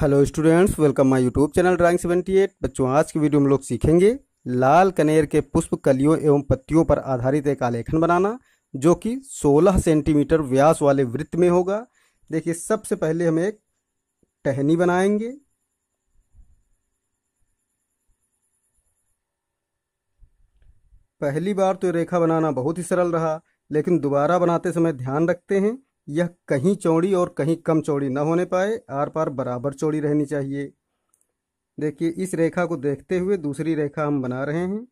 hello students welcome my YouTube channel drawing 78 बच्चों आज की वीडियो में लोग सीखेंगे लाल कनेर के पुष्प कलियों एवं पत्तियों पर आधारित एक आलेखन बनाना जो कि 16 सेंटीमीटर व्यास वाले वृत्त में होगा देखिए सबसे पहले हम एक टहनी बनाएंगे पहली बार तो रेखा बनाना बहुत ही सरल रहा लेकिन दोबारा बनाते समय ध्यान रखते हैं यह कहीं चौड़ी और कहीं कम चौड़ी न होने पाए आर पार बराबर चौड़ी रहनी चाहिए देखिए इस रेखा को देखते हुए दूसरी रेखा हम बना रहे हैं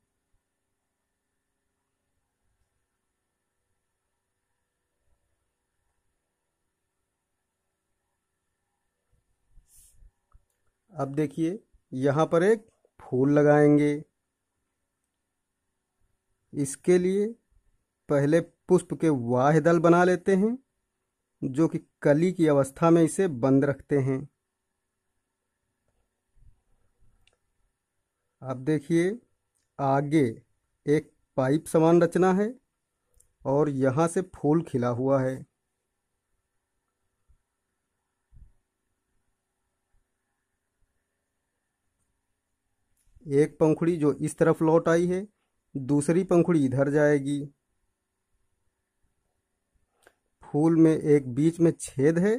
अब देखिए यहां पर एक फूल लगाएंगे इसके लिए पहले पुष्प के वाह दल बना लेते हैं जो कि कली की अवस्था में इसे बंद रखते हैं आप देखिए आगे एक पाइप समान रचना है और यहाँ से फूल खिला हुआ है एक पंखुड़ी जो इस तरफ लौट आई है दूसरी पंखुड़ी इधर जाएगी फूल में एक बीच में छेद है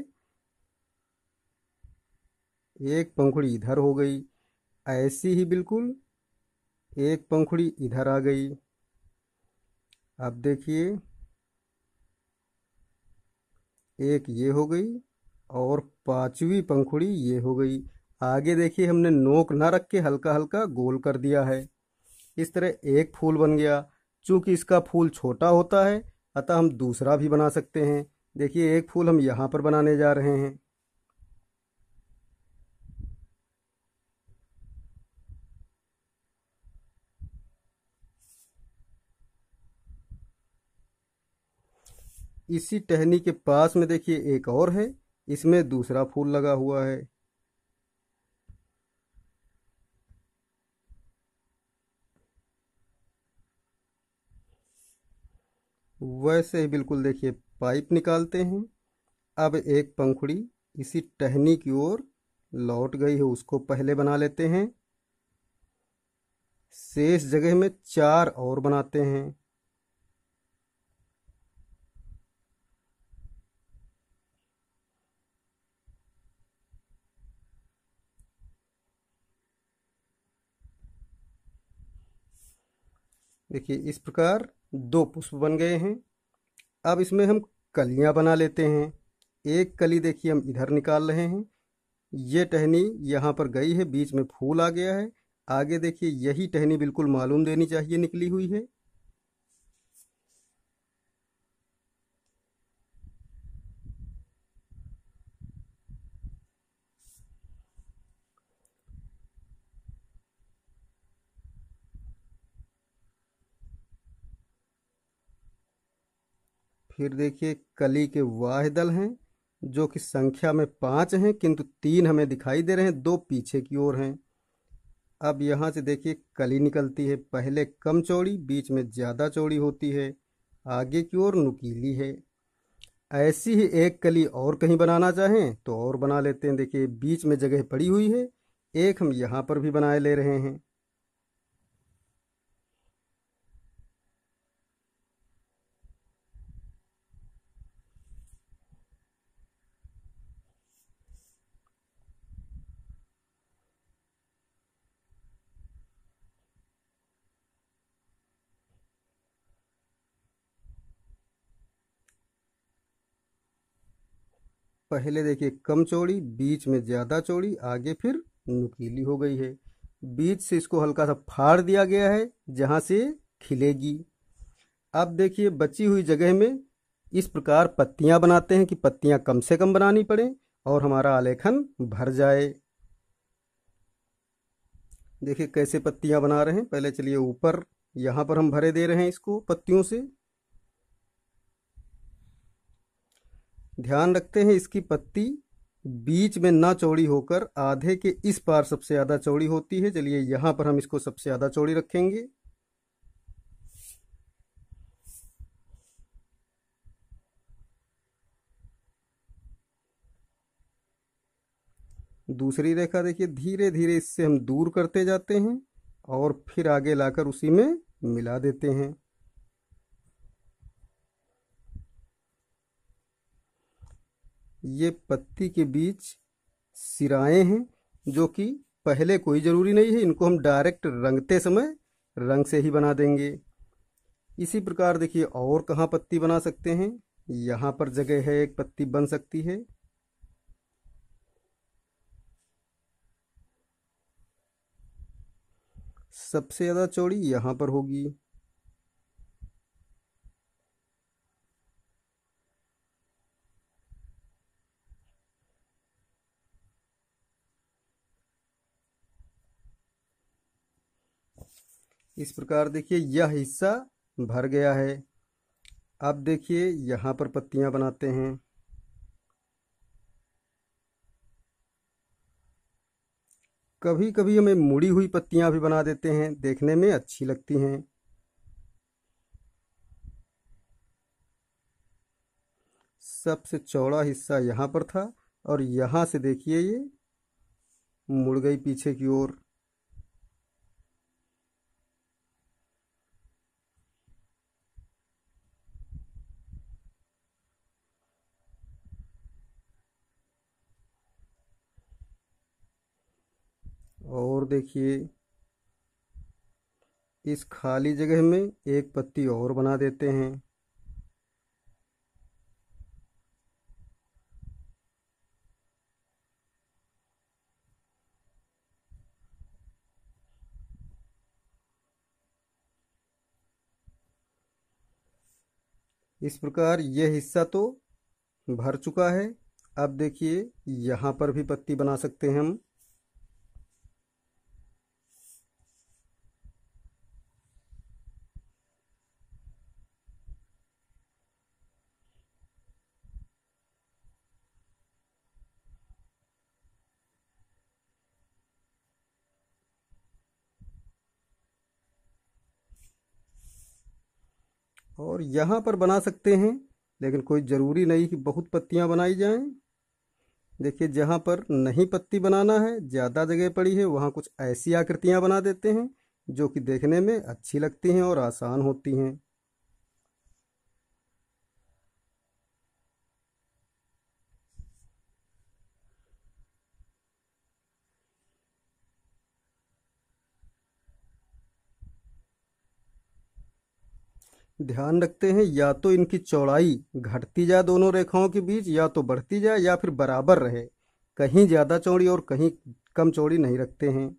एक पंखुड़ी इधर हो गई ऐसी ही बिल्कुल एक पंखुड़ी इधर आ गई अब देखिए एक ये हो गई और पांचवी पंखुड़ी ये हो गई आगे देखिए हमने नोक ना रख के हल्का हल्का गोल कर दिया है इस तरह एक फूल बन गया चूंकि इसका फूल छोटा होता है अतः हम दूसरा भी बना सकते हैं देखिए एक फूल हम यहाँ पर बनाने जा रहे हैं इसी टहनी के पास में देखिए एक और है इसमें दूसरा फूल लगा हुआ है वैसे ही बिल्कुल देखिए पाइप निकालते हैं अब एक पंखुड़ी इसी टहनी की ओर लौट गई है उसको पहले बना लेते हैं शेष जगह में चार और बनाते हैं देखिए इस प्रकार दो पुष्प बन गए हैं अब इसमें हम कलियां बना लेते हैं एक कली देखिए हम इधर निकाल रहे हैं ये टहनी यहाँ पर गई है बीच में फूल आ गया है आगे देखिए यही टहनी बिल्कुल मालूम देनी चाहिए निकली हुई है फिर देखिए कली के दल हैं जो कि संख्या में पाँच हैं किंतु तीन हमें दिखाई दे रहे हैं दो पीछे की ओर हैं अब यहाँ से देखिए कली निकलती है पहले कम चौड़ी बीच में ज़्यादा चौड़ी होती है आगे की ओर नुकीली है ऐसी ही एक कली और कहीं बनाना चाहें तो और बना लेते हैं देखिए बीच में जगह पड़ी हुई है एक हम यहाँ पर भी बनाए ले रहे हैं पहले देखिए कम चौड़ी बीच में ज़्यादा चौड़ी आगे फिर नुकीली हो गई है बीच से इसको हल्का सा फाड़ दिया गया है जहाँ से खिलेगी अब देखिए बची हुई जगह में इस प्रकार पत्तियाँ बनाते हैं कि पत्तियाँ कम से कम बनानी पड़ें और हमारा आलेखन भर जाए देखिए कैसे पत्तियाँ बना रहे हैं पहले चलिए ऊपर यहाँ पर हम भरे दे रहे हैं इसको पत्तियों से ध्यान रखते हैं इसकी पत्ती बीच में ना चौड़ी होकर आधे के इस पार सबसे ज़्यादा चौड़ी होती है चलिए यहां पर हम इसको सबसे ज़्यादा चौड़ी रखेंगे दूसरी रेखा देखिए धीरे धीरे इससे हम दूर करते जाते हैं और फिर आगे लाकर उसी में मिला देते हैं ये पत्ती के बीच सिराएं हैं जो कि पहले कोई ज़रूरी नहीं है इनको हम डायरेक्ट रंगते समय रंग से ही बना देंगे इसी प्रकार देखिए और कहाँ पत्ती बना सकते हैं यहाँ पर जगह है एक पत्ती बन सकती है सबसे ज़्यादा चौड़ी यहाँ पर होगी इस प्रकार देखिए यह हिस्सा भर गया है अब देखिए यहाँ पर पत्तियाँ बनाते हैं कभी कभी हमें मुड़ी हुई पत्तियाँ भी बना देते हैं देखने में अच्छी लगती हैं सबसे चौड़ा हिस्सा यहाँ पर था और यहाँ से देखिए ये मुड़ गई पीछे की ओर देखिए इस खाली जगह में एक पत्ती और बना देते हैं इस प्रकार यह हिस्सा तो भर चुका है अब देखिए यहाँ पर भी पत्ती बना सकते हैं हम और यहाँ पर बना सकते हैं लेकिन कोई ज़रूरी नहीं कि बहुत पत्तियाँ बनाई जाएं देखिए जहाँ पर नहीं पत्ती बनाना है ज़्यादा जगह पड़ी है वहाँ कुछ ऐसी आकृतियाँ बना देते हैं जो कि देखने में अच्छी लगती हैं और आसान होती हैं ध्यान रखते हैं या तो इनकी चौड़ाई घटती जाए दोनों रेखाओं के बीच या तो बढ़ती जाए या फिर बराबर रहे कहीं ज़्यादा चौड़ी और कहीं कम चौड़ी नहीं रखते हैं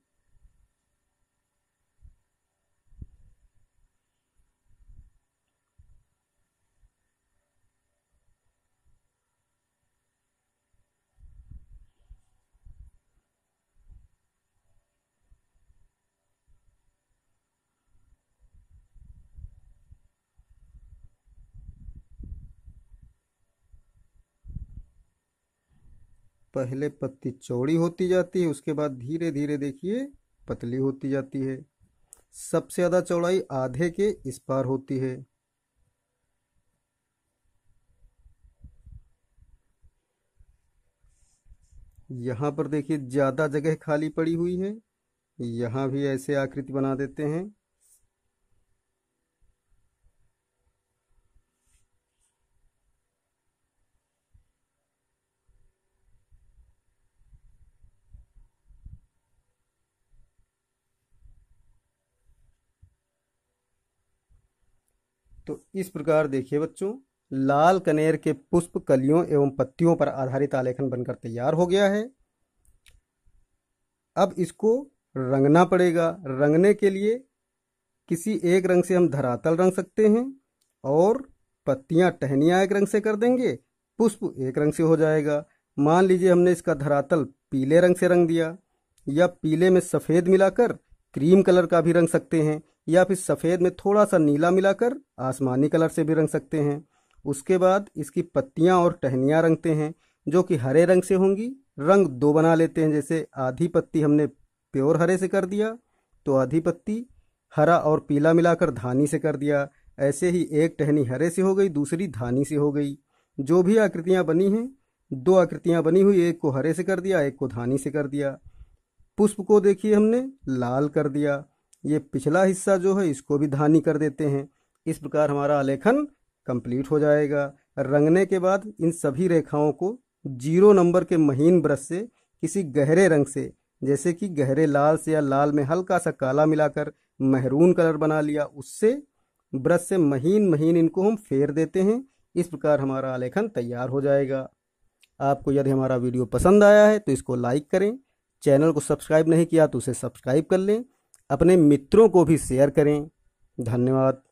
पहले पत्ती चौड़ी होती जाती है उसके बाद धीरे धीरे देखिए पतली होती जाती है सबसे ज़्यादा चौड़ाई आधे के इस पार होती है यहां पर देखिए ज़्यादा जगह खाली पड़ी हुई है यहां भी ऐसे आकृति बना देते हैं तो इस प्रकार देखिए बच्चों लाल कनेर के पुष्प कलियों एवं पत्तियों पर आधारित आलेखन बनकर तैयार हो गया है अब इसको रंगना पड़ेगा रंगने के लिए किसी एक रंग से हम धरातल रंग सकते हैं और पत्तियां टहनिया एक रंग से कर देंगे पुष्प एक रंग से हो जाएगा मान लीजिए हमने इसका धरातल पीले रंग से रंग दिया या पीले में सफ़ेद मिलाकर क्रीम कलर का भी रंग सकते हैं या फिर सफ़ेद में थोड़ा सा नीला मिलाकर आसमानी कलर से भी रंग सकते हैं उसके बाद इसकी पत्तियां और टहनियां रंगते हैं जो कि हरे रंग से होंगी रंग दो बना लेते हैं जैसे आधी पत्ती हमने प्योर हरे से कर दिया तो आधी पत्ती हरा और पीला मिलाकर धानी से कर दिया ऐसे ही एक टहनी हरे से हो गई दूसरी धानी से हो गई जो भी आकृतियाँ बनी हैं दो आकृतियाँ बनी हुई एक को हरे से कर दिया एक को धानी से कर दिया पुष्प को देखिए हमने लाल कर दिया ये पिछला हिस्सा जो है इसको भी धानी कर देते हैं इस प्रकार हमारा आलेखन कंप्लीट हो जाएगा रंगने के बाद इन सभी रेखाओं को जीरो नंबर के महीन ब्रश से किसी गहरे रंग से जैसे कि गहरे लाल से या लाल में हल्का सा काला मिलाकर महरून कलर बना लिया उससे ब्रश से महीन महीन इनको हम फेर देते हैं इस प्रकार हमारा आलेखन तैयार हो जाएगा आपको यदि हमारा वीडियो पसंद आया है तो इसको लाइक करें चैनल को सब्सक्राइब नहीं किया तो उसे सब्सक्राइब कर लें अपने मित्रों को भी शेयर करें धन्यवाद